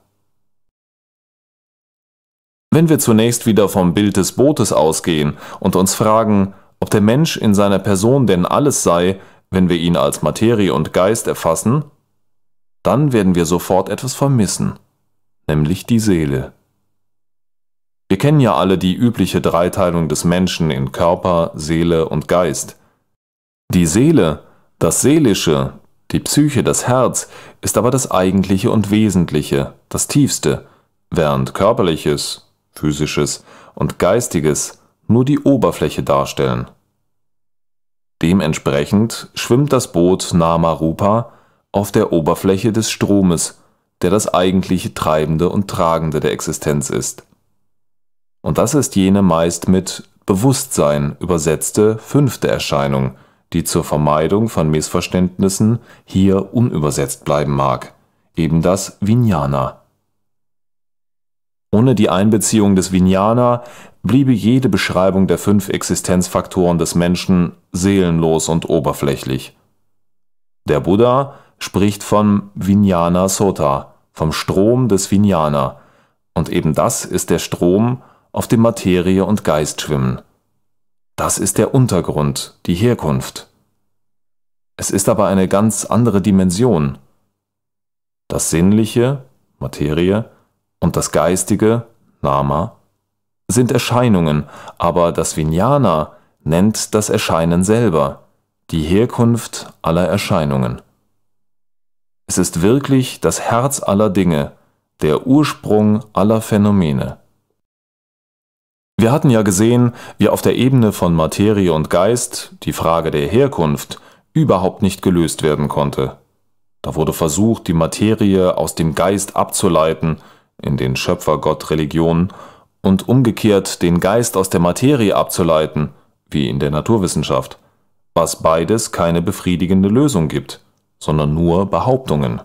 [SPEAKER 1] Wenn wir zunächst wieder vom Bild des Bootes ausgehen und uns fragen, ob der Mensch in seiner Person denn alles sei, wenn wir ihn als Materie und Geist erfassen, dann werden wir sofort etwas vermissen, nämlich die Seele. Wir kennen ja alle die übliche Dreiteilung des Menschen in Körper, Seele und Geist. Die Seele, das Seelische, die Psyche, das Herz, ist aber das Eigentliche und Wesentliche, das Tiefste, während körperliches, physisches und geistiges nur die Oberfläche darstellen. Dementsprechend schwimmt das Boot Nama Rupa auf der Oberfläche des Stromes, der das eigentliche Treibende und Tragende der Existenz ist. Und das ist jene meist mit Bewusstsein übersetzte fünfte Erscheinung, die zur Vermeidung von Missverständnissen hier unübersetzt bleiben mag, eben das Vijnana. Ohne die Einbeziehung des Vijnana bliebe jede Beschreibung der fünf Existenzfaktoren des Menschen seelenlos und oberflächlich. Der Buddha spricht vom Vijnana Sota, vom Strom des Vijnana, und eben das ist der Strom, auf dem Materie und Geist schwimmen das ist der Untergrund, die Herkunft. Es ist aber eine ganz andere Dimension. Das Sinnliche, Materie, und das Geistige, Nama, sind Erscheinungen, aber das Vinyana nennt das Erscheinen selber, die Herkunft aller Erscheinungen. Es ist wirklich das Herz aller Dinge, der Ursprung aller Phänomene. Wir hatten ja gesehen, wie auf der Ebene von Materie und Geist die Frage der Herkunft überhaupt nicht gelöst werden konnte. Da wurde versucht, die Materie aus dem Geist abzuleiten in den Schöpfergott-Religionen und umgekehrt den Geist aus der Materie abzuleiten wie in der Naturwissenschaft, was beides keine befriedigende Lösung gibt, sondern nur Behauptungen.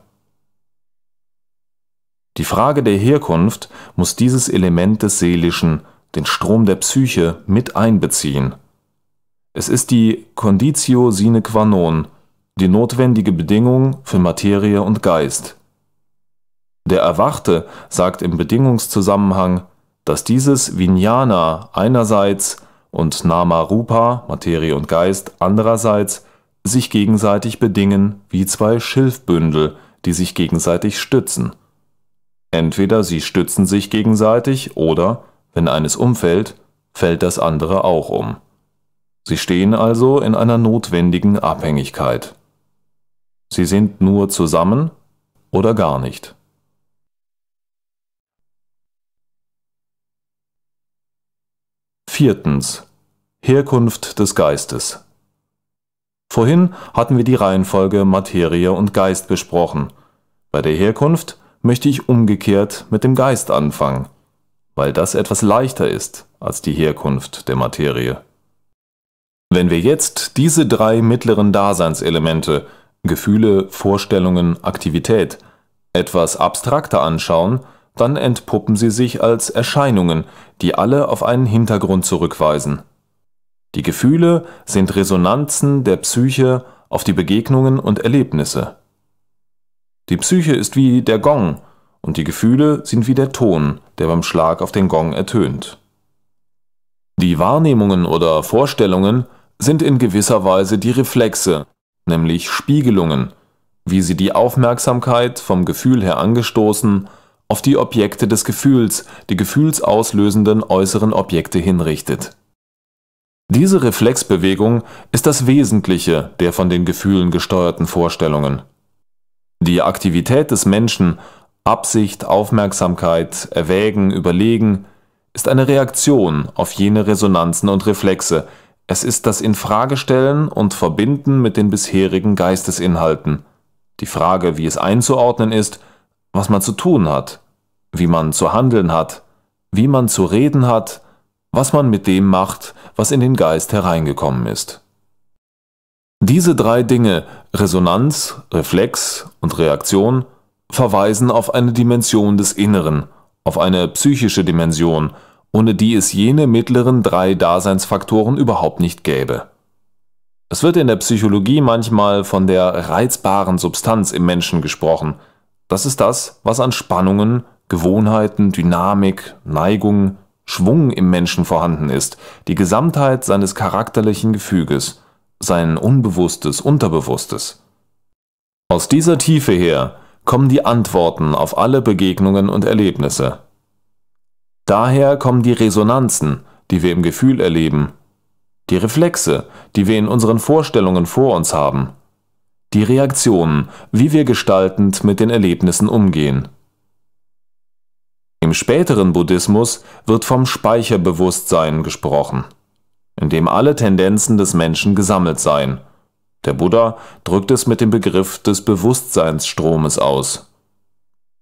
[SPEAKER 1] Die Frage der Herkunft muss dieses Element des Seelischen den Strom der Psyche mit einbeziehen. Es ist die Conditio sine qua non, die notwendige Bedingung für Materie und Geist. Der Erwachte sagt im Bedingungszusammenhang, dass dieses Vijnana einerseits und Nama Rupa, Materie und Geist andererseits sich gegenseitig bedingen wie zwei Schilfbündel, die sich gegenseitig stützen. Entweder sie stützen sich gegenseitig oder wenn eines umfällt, fällt das andere auch um. Sie stehen also in einer notwendigen Abhängigkeit. Sie sind nur zusammen oder gar nicht. Viertens. Herkunft des Geistes. Vorhin hatten wir die Reihenfolge Materie und Geist besprochen. Bei der Herkunft möchte ich umgekehrt mit dem Geist anfangen weil das etwas leichter ist als die Herkunft der Materie. Wenn wir jetzt diese drei mittleren Daseinselemente Gefühle, Vorstellungen, Aktivität etwas abstrakter anschauen, dann entpuppen sie sich als Erscheinungen, die alle auf einen Hintergrund zurückweisen. Die Gefühle sind Resonanzen der Psyche auf die Begegnungen und Erlebnisse. Die Psyche ist wie der Gong, und die Gefühle sind wie der Ton, der beim Schlag auf den Gong ertönt. Die Wahrnehmungen oder Vorstellungen sind in gewisser Weise die Reflexe, nämlich Spiegelungen, wie sie die Aufmerksamkeit vom Gefühl her angestoßen auf die Objekte des Gefühls, die gefühlsauslösenden äußeren Objekte hinrichtet. Diese Reflexbewegung ist das Wesentliche der von den Gefühlen gesteuerten Vorstellungen. Die Aktivität des Menschen Absicht, Aufmerksamkeit, Erwägen, Überlegen ist eine Reaktion auf jene Resonanzen und Reflexe, es ist das Infragestellen und Verbinden mit den bisherigen Geistesinhalten, die Frage, wie es einzuordnen ist, was man zu tun hat, wie man zu handeln hat, wie man zu reden hat, was man mit dem macht, was in den Geist hereingekommen ist. Diese drei Dinge Resonanz, Reflex und Reaktion verweisen auf eine Dimension des Inneren, auf eine psychische Dimension, ohne die es jene mittleren drei Daseinsfaktoren überhaupt nicht gäbe. Es wird in der Psychologie manchmal von der reizbaren Substanz im Menschen gesprochen. Das ist das, was an Spannungen, Gewohnheiten, Dynamik, Neigung, Schwung im Menschen vorhanden ist, die Gesamtheit seines charakterlichen Gefüges, sein unbewusstes Unterbewusstes. Aus dieser Tiefe her kommen die Antworten auf alle Begegnungen und Erlebnisse. Daher kommen die Resonanzen, die wir im Gefühl erleben, die Reflexe, die wir in unseren Vorstellungen vor uns haben, die Reaktionen, wie wir gestaltend mit den Erlebnissen umgehen. Im späteren Buddhismus wird vom Speicherbewusstsein gesprochen, in dem alle Tendenzen des Menschen gesammelt seien der Buddha drückt es mit dem Begriff des Bewusstseinsstromes aus.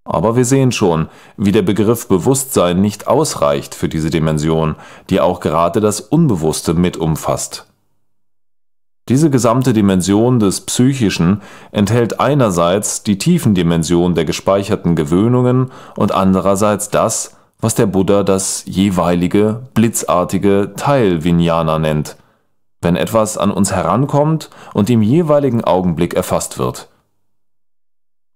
[SPEAKER 1] Aber wir sehen schon, wie der Begriff Bewusstsein nicht ausreicht für diese Dimension, die auch gerade das Unbewusste mit umfasst. Diese gesamte Dimension des Psychischen enthält einerseits die tiefen Tiefendimension der gespeicherten Gewöhnungen und andererseits das, was der Buddha das jeweilige blitzartige Teil Vinyana nennt – wenn etwas an uns herankommt und im jeweiligen Augenblick erfasst wird.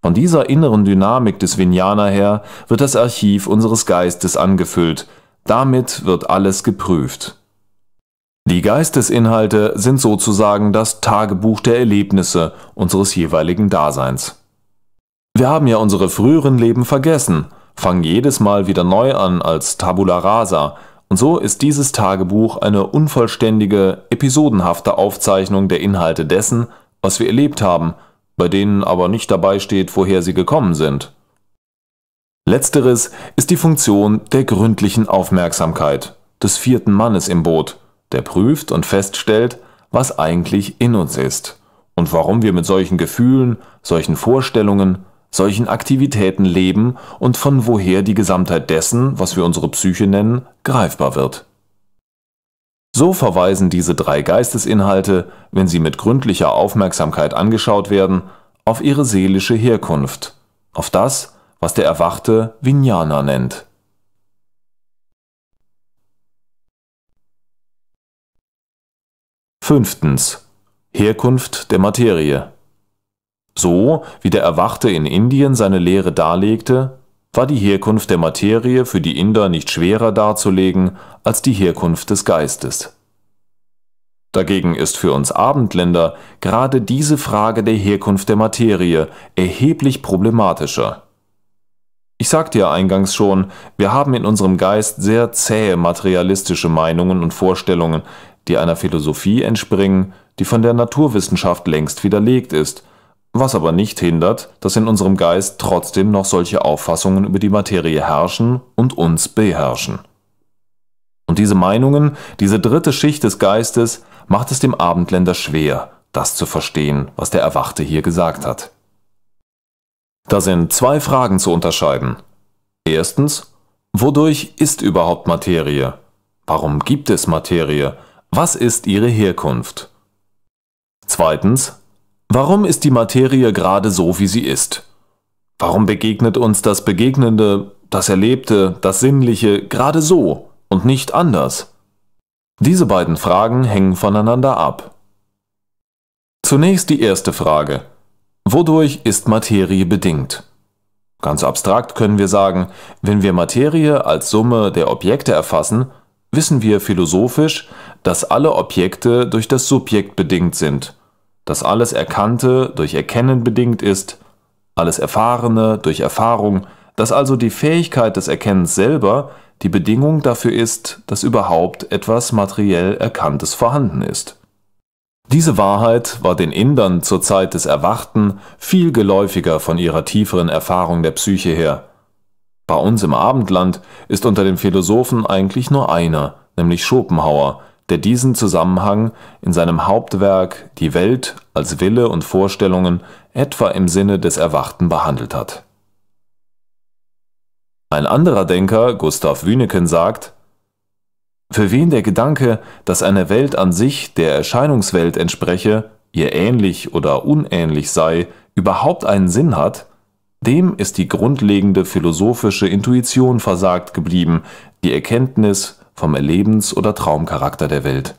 [SPEAKER 1] Von dieser inneren Dynamik des Vinyana her wird das Archiv unseres Geistes angefüllt, damit wird alles geprüft. Die Geistesinhalte sind sozusagen das Tagebuch der Erlebnisse unseres jeweiligen Daseins. Wir haben ja unsere früheren Leben vergessen, fangen jedes Mal wieder neu an als Tabula rasa, und so ist dieses Tagebuch eine unvollständige, episodenhafte Aufzeichnung der Inhalte dessen, was wir erlebt haben, bei denen aber nicht dabei steht, woher sie gekommen sind. Letzteres ist die Funktion der gründlichen Aufmerksamkeit, des vierten Mannes im Boot, der prüft und feststellt, was eigentlich in uns ist und warum wir mit solchen Gefühlen, solchen Vorstellungen, solchen Aktivitäten leben und von woher die Gesamtheit dessen, was wir unsere Psyche nennen, greifbar wird. So verweisen diese drei Geistesinhalte, wenn sie mit gründlicher Aufmerksamkeit angeschaut werden, auf ihre seelische Herkunft, auf das, was der Erwachte Vijnana nennt. Fünftens. Herkunft der Materie so wie der Erwachte in Indien seine Lehre darlegte, war die Herkunft der Materie für die Inder nicht schwerer darzulegen als die Herkunft des Geistes. Dagegen ist für uns Abendländer gerade diese Frage der Herkunft der Materie erheblich problematischer. Ich sagte ja eingangs schon, wir haben in unserem Geist sehr zähe materialistische Meinungen und Vorstellungen, die einer Philosophie entspringen, die von der Naturwissenschaft längst widerlegt ist was aber nicht hindert, dass in unserem Geist trotzdem noch solche Auffassungen über die Materie herrschen und uns beherrschen. Und diese Meinungen, diese dritte Schicht des Geistes, macht es dem Abendländer schwer, das zu verstehen, was der Erwachte hier gesagt hat. Da sind zwei Fragen zu unterscheiden. Erstens, wodurch ist überhaupt Materie? Warum gibt es Materie? Was ist ihre Herkunft? Zweitens, Warum ist die Materie gerade so, wie sie ist? Warum begegnet uns das Begegnende, das Erlebte, das Sinnliche gerade so und nicht anders? Diese beiden Fragen hängen voneinander ab. Zunächst die erste Frage. Wodurch ist Materie bedingt? Ganz abstrakt können wir sagen, wenn wir Materie als Summe der Objekte erfassen, wissen wir philosophisch, dass alle Objekte durch das Subjekt bedingt sind dass alles Erkannte durch Erkennen bedingt ist, alles Erfahrene durch Erfahrung, dass also die Fähigkeit des Erkennens selber die Bedingung dafür ist, dass überhaupt etwas materiell Erkanntes vorhanden ist. Diese Wahrheit war den Indern zur Zeit des Erwachten viel geläufiger von ihrer tieferen Erfahrung der Psyche her. Bei uns im Abendland ist unter den Philosophen eigentlich nur einer, nämlich Schopenhauer, der diesen Zusammenhang in seinem Hauptwerk Die Welt als Wille und Vorstellungen etwa im Sinne des Erwachten behandelt hat. Ein anderer Denker, Gustav Wünneken, sagt: „ Für wen der Gedanke, dass eine Welt an sich der Erscheinungswelt entspreche, ihr ähnlich oder unähnlich sei, überhaupt einen Sinn hat, dem ist die grundlegende philosophische Intuition versagt geblieben, die Erkenntnis vom Erlebens- oder Traumcharakter der Welt.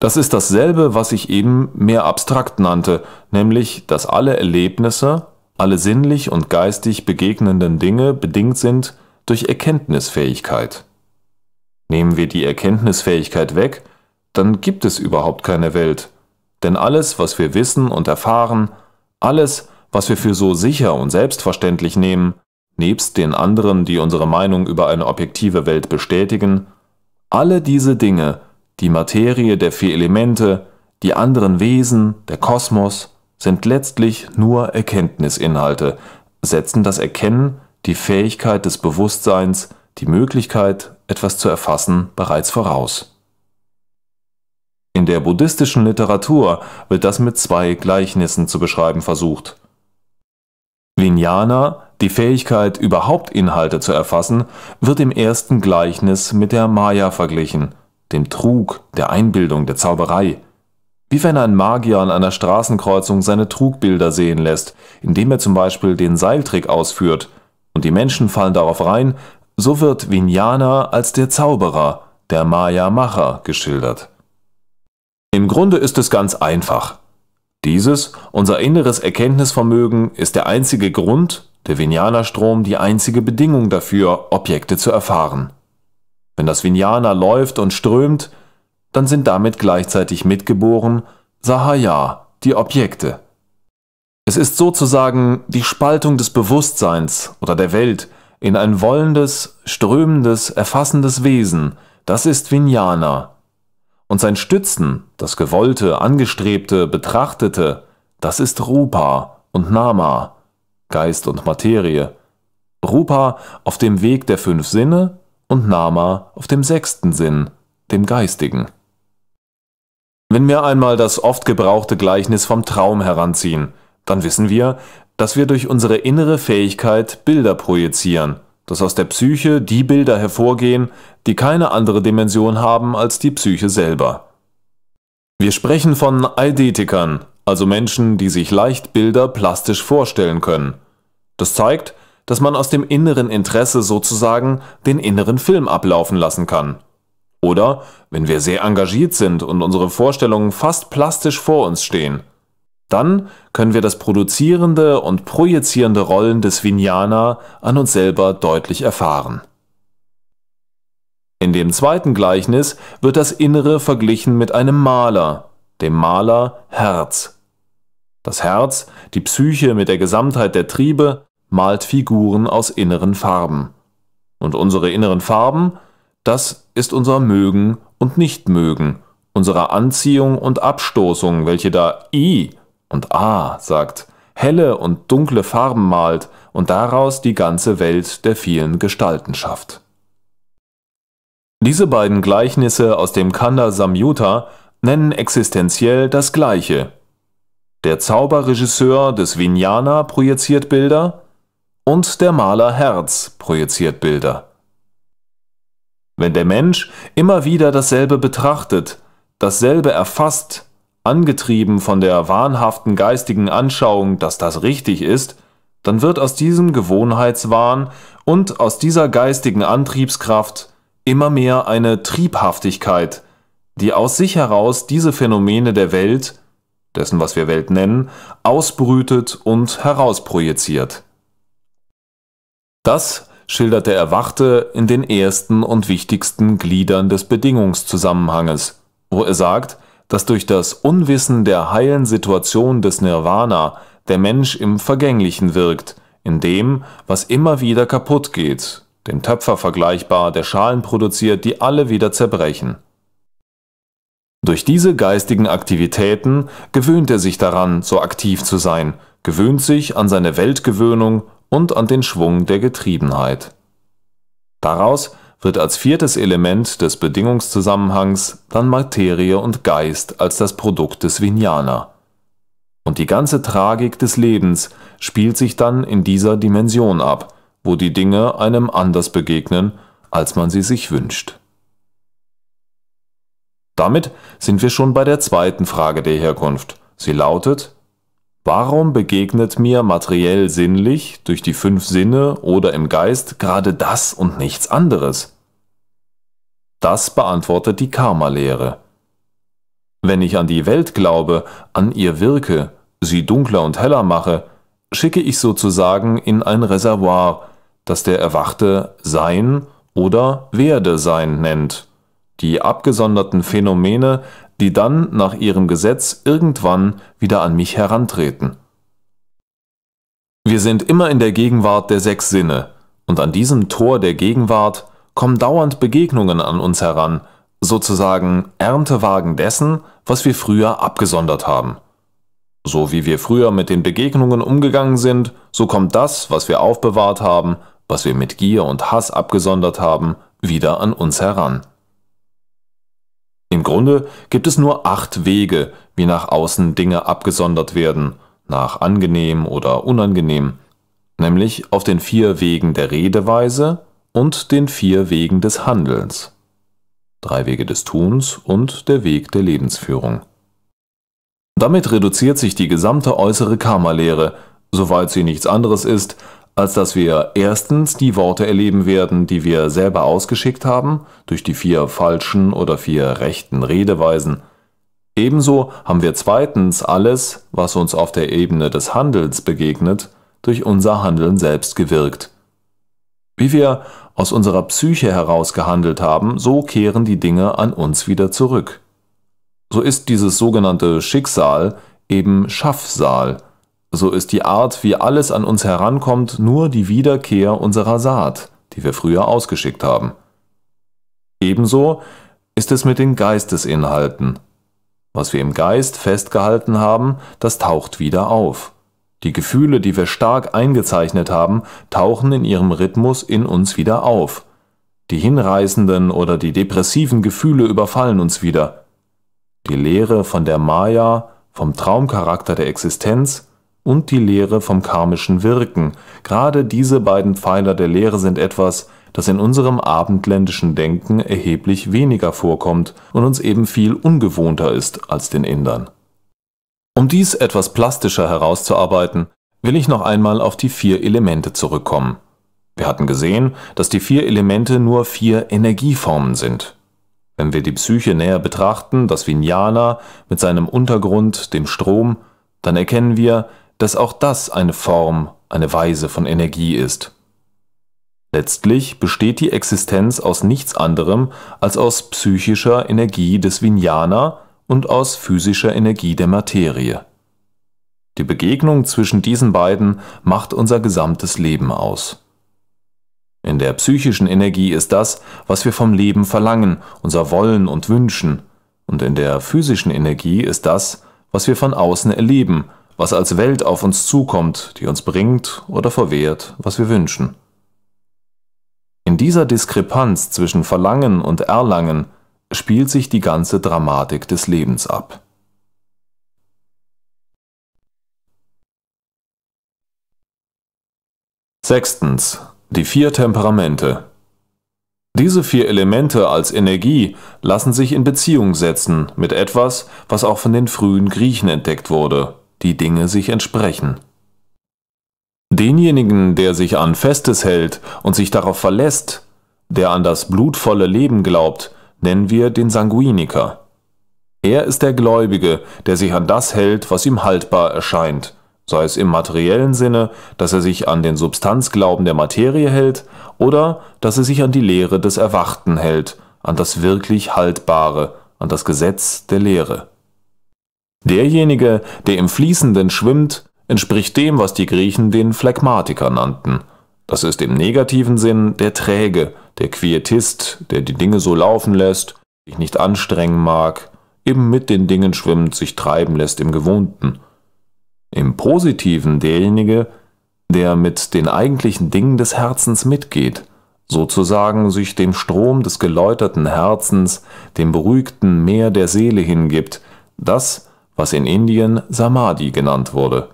[SPEAKER 1] Das ist dasselbe, was ich eben mehr abstrakt nannte, nämlich, dass alle Erlebnisse, alle sinnlich und geistig begegnenden Dinge bedingt sind durch Erkenntnisfähigkeit. Nehmen wir die Erkenntnisfähigkeit weg, dann gibt es überhaupt keine Welt, denn alles, was wir wissen und erfahren, alles, was wir für so sicher und selbstverständlich nehmen, nebst den anderen, die unsere Meinung über eine objektive Welt bestätigen, alle diese Dinge, die Materie der vier Elemente, die anderen Wesen, der Kosmos, sind letztlich nur Erkenntnisinhalte, setzen das Erkennen, die Fähigkeit des Bewusstseins, die Möglichkeit, etwas zu erfassen, bereits voraus. In der buddhistischen Literatur wird das mit zwei Gleichnissen zu beschreiben versucht. Vijnana die Fähigkeit, überhaupt Inhalte zu erfassen, wird im ersten Gleichnis mit der Maya verglichen, dem Trug, der Einbildung, der Zauberei. Wie wenn ein Magier an einer Straßenkreuzung seine Trugbilder sehen lässt, indem er zum Beispiel den Seiltrick ausführt, und die Menschen fallen darauf rein, so wird Vinyana als der Zauberer, der Maya-Macher, geschildert. Im Grunde ist es ganz einfach. Dieses, unser inneres Erkenntnisvermögen, ist der einzige Grund, der Vinianerstrom die einzige Bedingung dafür, Objekte zu erfahren. Wenn das Vinianer läuft und strömt, dann sind damit gleichzeitig mitgeboren Sahaya, die Objekte. Es ist sozusagen die Spaltung des Bewusstseins oder der Welt in ein wollendes, strömendes, erfassendes Wesen, das ist Vijnana. Und sein Stützen, das Gewollte, Angestrebte, Betrachtete, das ist Rupa und Nama, Geist und Materie, Rupa auf dem Weg der fünf Sinne und Nama auf dem sechsten Sinn, dem geistigen. Wenn wir einmal das oft gebrauchte Gleichnis vom Traum heranziehen, dann wissen wir, dass wir durch unsere innere Fähigkeit Bilder projizieren, dass aus der Psyche die Bilder hervorgehen, die keine andere Dimension haben als die Psyche selber. Wir sprechen von Eidetikern, also Menschen, die sich leicht Bilder plastisch vorstellen können. Das zeigt, dass man aus dem inneren Interesse sozusagen den inneren Film ablaufen lassen kann. Oder wenn wir sehr engagiert sind und unsere Vorstellungen fast plastisch vor uns stehen. Dann können wir das produzierende und projizierende Rollen des Vinyana an uns selber deutlich erfahren. In dem zweiten Gleichnis wird das Innere verglichen mit einem Maler, dem Maler Herz. Das Herz, die Psyche mit der Gesamtheit der Triebe malt Figuren aus inneren Farben. Und unsere inneren Farben, das ist unser Mögen und Nichtmögen, unsere Anziehung und Abstoßung, welche da I und A sagt, helle und dunkle Farben malt und daraus die ganze Welt der vielen Gestalten schafft. Diese beiden Gleichnisse aus dem Kanda Samyutta nennen existenziell das Gleiche der Zauberregisseur des Vinyana projiziert Bilder und der Maler Herz projiziert Bilder. Wenn der Mensch immer wieder dasselbe betrachtet, dasselbe erfasst, angetrieben von der wahnhaften geistigen Anschauung, dass das richtig ist, dann wird aus diesem Gewohnheitswahn und aus dieser geistigen Antriebskraft immer mehr eine Triebhaftigkeit, die aus sich heraus diese Phänomene der Welt dessen was wir Welt nennen, ausbrütet und herausprojiziert. Das schildert der Erwachte in den ersten und wichtigsten Gliedern des Bedingungszusammenhanges, wo er sagt, dass durch das Unwissen der heilen Situation des Nirvana der Mensch im Vergänglichen wirkt, in dem, was immer wieder kaputt geht, dem Töpfer vergleichbar, der Schalen produziert, die alle wieder zerbrechen. Durch diese geistigen Aktivitäten gewöhnt er sich daran, so aktiv zu sein, gewöhnt sich an seine Weltgewöhnung und an den Schwung der Getriebenheit. Daraus wird als viertes Element des Bedingungszusammenhangs dann Materie und Geist als das Produkt des Vinyana. Und die ganze Tragik des Lebens spielt sich dann in dieser Dimension ab, wo die Dinge einem anders begegnen, als man sie sich wünscht damit sind wir schon bei der zweiten Frage der Herkunft. Sie lautet, warum begegnet mir materiell sinnlich durch die fünf Sinne oder im Geist gerade das und nichts anderes? Das beantwortet die Karma-Lehre. Wenn ich an die Welt glaube, an ihr wirke, sie dunkler und heller mache, schicke ich sozusagen in ein Reservoir, das der Erwachte Sein oder Werde Sein nennt die abgesonderten Phänomene, die dann nach ihrem Gesetz irgendwann wieder an mich herantreten. Wir sind immer in der Gegenwart der sechs Sinne, und an diesem Tor der Gegenwart kommen dauernd Begegnungen an uns heran, sozusagen Erntewagen dessen, was wir früher abgesondert haben. So wie wir früher mit den Begegnungen umgegangen sind, so kommt das, was wir aufbewahrt haben, was wir mit Gier und Hass abgesondert haben, wieder an uns heran. Im Grunde gibt es nur acht Wege, wie nach außen Dinge abgesondert werden (nach angenehm oder unangenehm), nämlich auf den vier Wegen der Redeweise und den vier Wegen des Handelns (drei Wege des Tuns und der Weg der Lebensführung). Damit reduziert sich die gesamte äußere Karma-Lehre, soweit sie nichts anderes ist als dass wir erstens die Worte erleben werden, die wir selber ausgeschickt haben, durch die vier falschen oder vier rechten Redeweisen. Ebenso haben wir zweitens alles, was uns auf der Ebene des Handels begegnet, durch unser Handeln selbst gewirkt. Wie wir aus unserer Psyche heraus gehandelt haben, so kehren die Dinge an uns wieder zurück. So ist dieses sogenannte Schicksal eben Schaffsal so ist die Art, wie alles an uns herankommt, nur die Wiederkehr unserer Saat, die wir früher ausgeschickt haben. Ebenso ist es mit den Geistesinhalten. Was wir im Geist festgehalten haben, das taucht wieder auf. Die Gefühle, die wir stark eingezeichnet haben, tauchen in ihrem Rhythmus in uns wieder auf. Die hinreißenden oder die depressiven Gefühle überfallen uns wieder. Die Lehre von der Maya, vom Traumcharakter der Existenz, und die Lehre vom karmischen Wirken. Gerade diese beiden Pfeiler der Lehre sind etwas, das in unserem abendländischen Denken erheblich weniger vorkommt und uns eben viel ungewohnter ist als den Indern. Um dies etwas plastischer herauszuarbeiten, will ich noch einmal auf die vier Elemente zurückkommen. Wir hatten gesehen, dass die vier Elemente nur vier Energieformen sind. Wenn wir die Psyche näher betrachten, das Vijnana mit seinem Untergrund, dem Strom, dann erkennen wir, dass auch das eine Form, eine Weise von Energie ist. Letztlich besteht die Existenz aus nichts anderem als aus psychischer Energie des Vinyana und aus physischer Energie der Materie. Die Begegnung zwischen diesen beiden macht unser gesamtes Leben aus. In der psychischen Energie ist das, was wir vom Leben verlangen, unser Wollen und Wünschen, und in der physischen Energie ist das, was wir von außen erleben, was als Welt auf uns zukommt, die uns bringt oder verwehrt, was wir wünschen. In dieser Diskrepanz zwischen Verlangen und Erlangen spielt sich die ganze Dramatik des Lebens ab. Sechstens. Die vier Temperamente. Diese vier Elemente als Energie lassen sich in Beziehung setzen mit etwas, was auch von den frühen Griechen entdeckt wurde, die Dinge sich entsprechen. Denjenigen, der sich an Festes hält und sich darauf verlässt, der an das blutvolle Leben glaubt, nennen wir den Sanguiniker. Er ist der Gläubige, der sich an das hält, was ihm haltbar erscheint, sei es im materiellen Sinne, dass er sich an den Substanzglauben der Materie hält, oder dass er sich an die Lehre des Erwachten hält, an das wirklich Haltbare, an das Gesetz der Lehre. Derjenige, der im Fließenden schwimmt, entspricht dem, was die Griechen den Phlegmatiker nannten. Das ist im negativen Sinn der Träge, der Quietist, der die Dinge so laufen lässt, sich nicht anstrengen mag, eben mit den Dingen schwimmt, sich treiben lässt im Gewohnten. Im positiven derjenige, der mit den eigentlichen Dingen des Herzens mitgeht, sozusagen sich dem Strom des geläuterten Herzens, dem beruhigten Meer der Seele hingibt, das was in Indien Samadhi genannt wurde.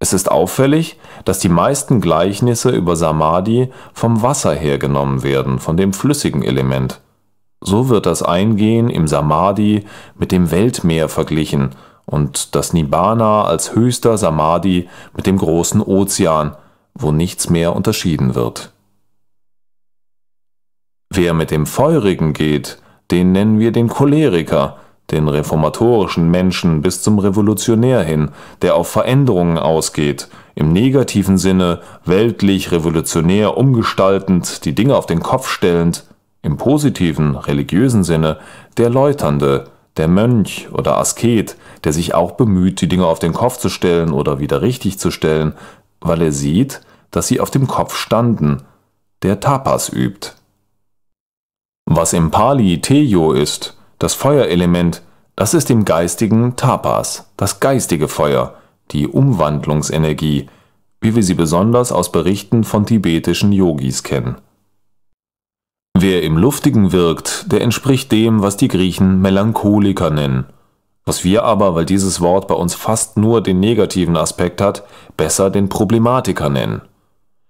[SPEAKER 1] Es ist auffällig, dass die meisten Gleichnisse über Samadhi vom Wasser hergenommen werden, von dem flüssigen Element. So wird das Eingehen im Samadhi mit dem Weltmeer verglichen und das Nibbana als höchster Samadhi mit dem großen Ozean, wo nichts mehr unterschieden wird. Wer mit dem Feurigen geht, den nennen wir den Choleriker, den reformatorischen Menschen bis zum Revolutionär hin, der auf Veränderungen ausgeht, im negativen Sinne weltlich revolutionär umgestaltend, die Dinge auf den Kopf stellend, im positiven religiösen Sinne der Läuternde, der Mönch oder Asket, der sich auch bemüht, die Dinge auf den Kopf zu stellen oder wieder richtig zu stellen, weil er sieht, dass sie auf dem Kopf standen, der Tapas übt. Was im Pali Tejo ist, das Feuerelement, das ist dem geistigen Tapas, das geistige Feuer, die Umwandlungsenergie, wie wir sie besonders aus Berichten von tibetischen Yogis kennen. Wer im Luftigen wirkt, der entspricht dem, was die Griechen Melancholiker nennen, was wir aber, weil dieses Wort bei uns fast nur den negativen Aspekt hat, besser den Problematiker nennen.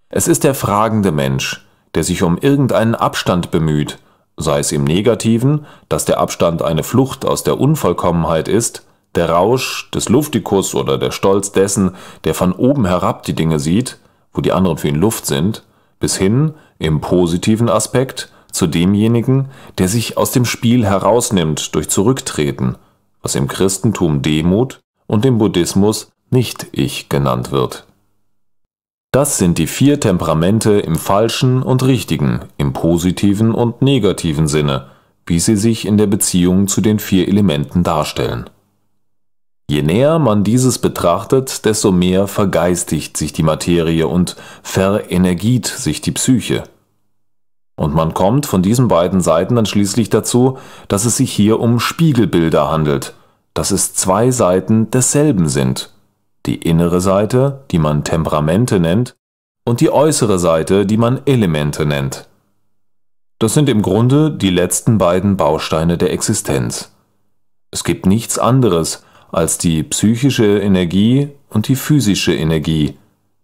[SPEAKER 1] Es ist der fragende Mensch, der sich um irgendeinen Abstand bemüht, sei es im Negativen, dass der Abstand eine Flucht aus der Unvollkommenheit ist, der Rausch des Luftikus oder der Stolz dessen, der von oben herab die Dinge sieht, wo die anderen für ihn Luft sind, bis hin, im positiven Aspekt, zu demjenigen, der sich aus dem Spiel herausnimmt durch Zurücktreten, was im Christentum Demut und im Buddhismus Nicht-Ich genannt wird das sind die vier Temperamente im falschen und richtigen, im positiven und negativen Sinne, wie sie sich in der Beziehung zu den vier Elementen darstellen. Je näher man dieses betrachtet, desto mehr vergeistigt sich die Materie und verenergiet sich die Psyche. Und man kommt von diesen beiden Seiten dann schließlich dazu, dass es sich hier um Spiegelbilder handelt, dass es zwei Seiten desselben sind die innere Seite, die man Temperamente nennt, und die äußere Seite, die man Elemente nennt. Das sind im Grunde die letzten beiden Bausteine der Existenz. Es gibt nichts anderes als die psychische Energie und die physische Energie,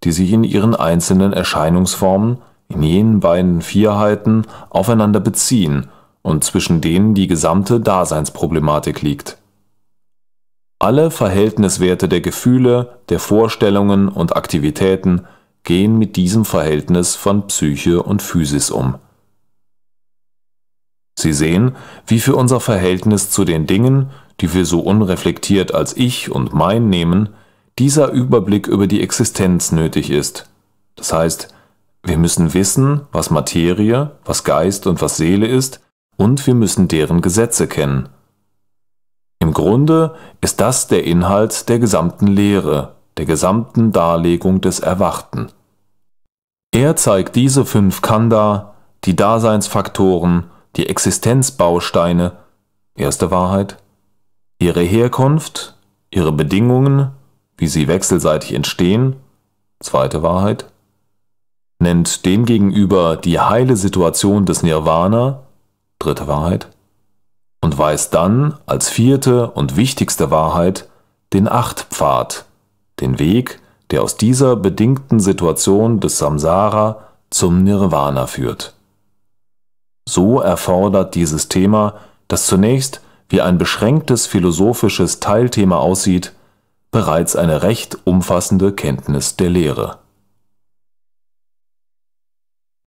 [SPEAKER 1] die sich in ihren einzelnen Erscheinungsformen, in jenen beiden Vierheiten, aufeinander beziehen und zwischen denen die gesamte Daseinsproblematik liegt. Alle Verhältniswerte der Gefühle, der Vorstellungen und Aktivitäten gehen mit diesem Verhältnis von Psyche und Physis um. Sie sehen, wie für unser Verhältnis zu den Dingen, die wir so unreflektiert als Ich und Mein nehmen, dieser Überblick über die Existenz nötig ist. Das heißt, wir müssen wissen, was Materie, was Geist und was Seele ist, und wir müssen deren Gesetze kennen im Grunde ist das der Inhalt der gesamten Lehre, der gesamten Darlegung des Erwachten. Er zeigt diese fünf Kanda, die Daseinsfaktoren, die Existenzbausteine, erste Wahrheit, ihre Herkunft, ihre Bedingungen, wie sie wechselseitig entstehen, zweite Wahrheit, nennt demgegenüber die heile Situation des Nirvana, dritte Wahrheit, und weist dann als vierte und wichtigste Wahrheit den Achtpfad, den Weg, der aus dieser bedingten Situation des Samsara zum Nirvana führt. So erfordert dieses Thema, das zunächst wie ein beschränktes philosophisches Teilthema aussieht, bereits eine recht umfassende Kenntnis der Lehre